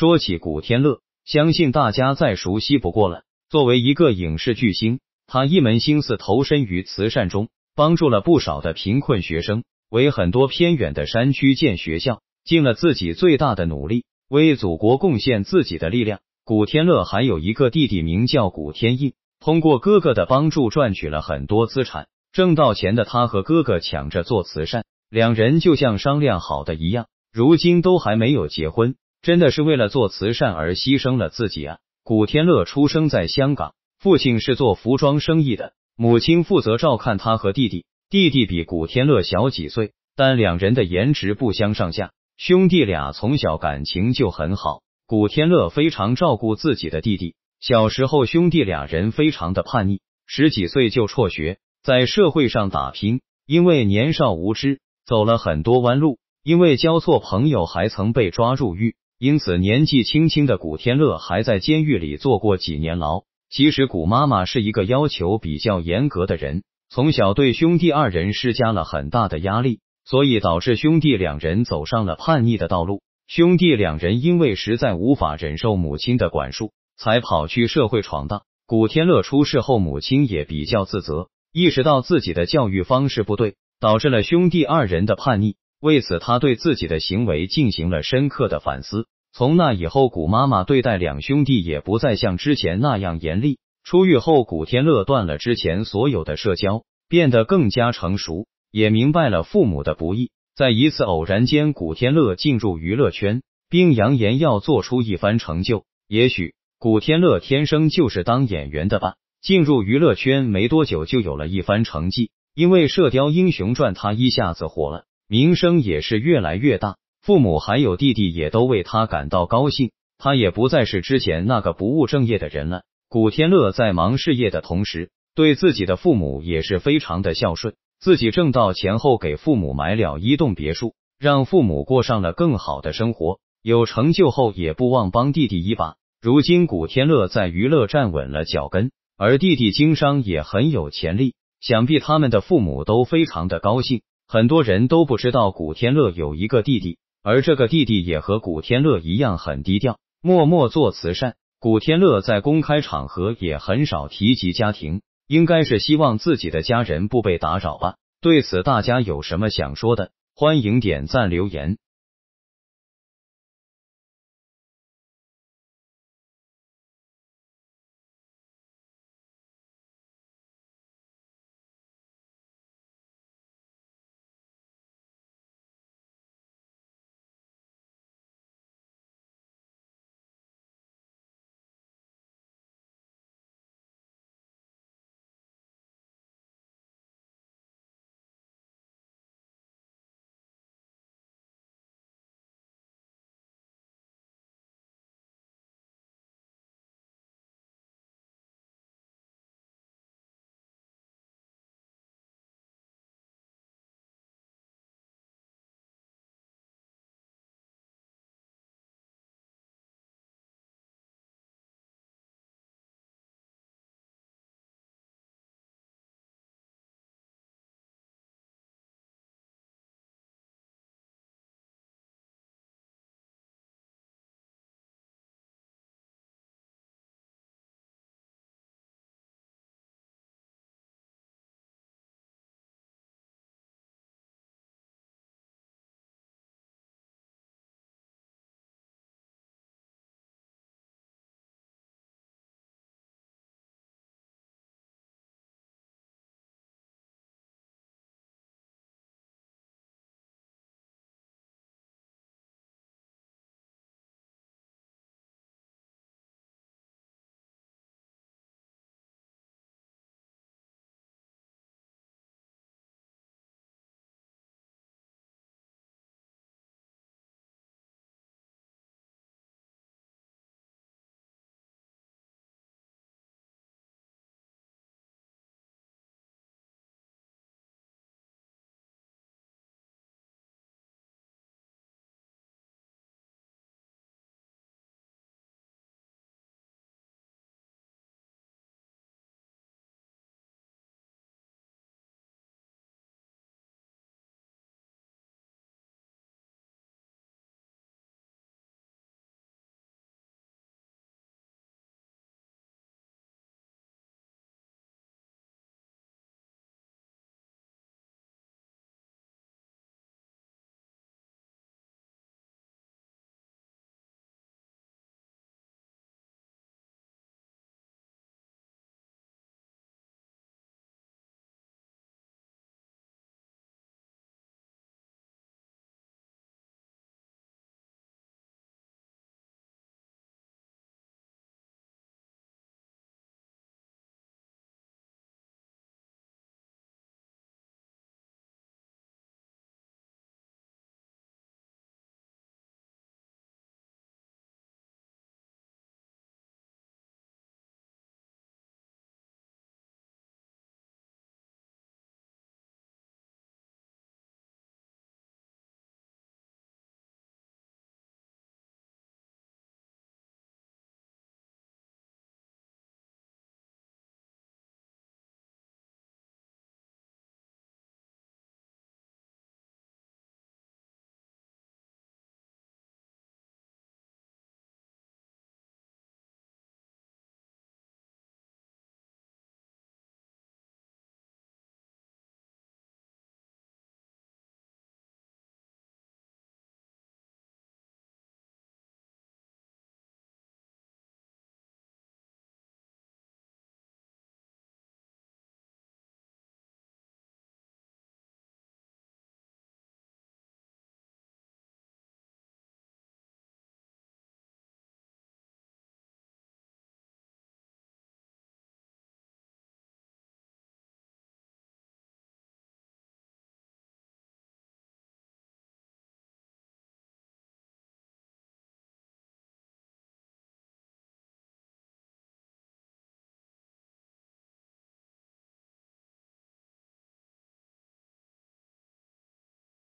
说起古天乐，相信大家再熟悉不过了。作为一个影视巨星，他一门心思投身于慈善中，帮助了不少的贫困学生，为很多偏远的山区建学校，尽了自己最大的努力，为祖国贡献自己的力量。古天乐还有一个弟弟，名叫古天毅。通过哥哥的帮助，赚取了很多资产，挣到钱的他和哥哥抢着做慈善，两人就像商量好的一样，如今都还没有结婚。真的是为了做慈善而牺牲了自己啊！古天乐出生在香港，父亲是做服装生意的，母亲负责照看他和弟弟。弟弟比古天乐小几岁，但两人的颜值不相上下。兄弟俩从小感情就很好，古天乐非常照顾自己的弟弟。小时候，兄弟俩人非常的叛逆，十几岁就辍学，在社会上打拼。因为年少无知，走了很多弯路，因为交错朋友，还曾被抓入狱。因此，年纪轻轻的古天乐还在监狱里坐过几年牢。其实，古妈妈是一个要求比较严格的人，从小对兄弟二人施加了很大的压力，所以导致兄弟两人走上了叛逆的道路。兄弟两人因为实在无法忍受母亲的管束，才跑去社会闯荡。古天乐出事后，母亲也比较自责，意识到自己的教育方式不对，导致了兄弟二人的叛逆。为此，他对自己的行为进行了深刻的反思。从那以后，古妈妈对待两兄弟也不再像之前那样严厉。出狱后，古天乐断了之前所有的社交，变得更加成熟，也明白了父母的不易。在一次偶然间，古天乐进入娱乐圈，并扬言要做出一番成就。也许古天乐天生就是当演员的吧。进入娱乐圈没多久，就有了一番成绩，因为《射雕英雄传》，他一下子火了。名声也是越来越大，父母还有弟弟也都为他感到高兴。他也不再是之前那个不务正业的人了。古天乐在忙事业的同时，对自己的父母也是非常的孝顺。自己挣到钱后，给父母买了一栋别墅，让父母过上了更好的生活。有成就后，也不忘帮弟弟一把。如今古天乐在娱乐站稳了脚跟，而弟弟经商也很有潜力，想必他们的父母都非常的高兴。很多人都不知道古天乐有一个弟弟，而这个弟弟也和古天乐一样很低调，默默做慈善。古天乐在公开场合也很少提及家庭，应该是希望自己的家人不被打扰吧。对此，大家有什么想说的？欢迎点赞留言。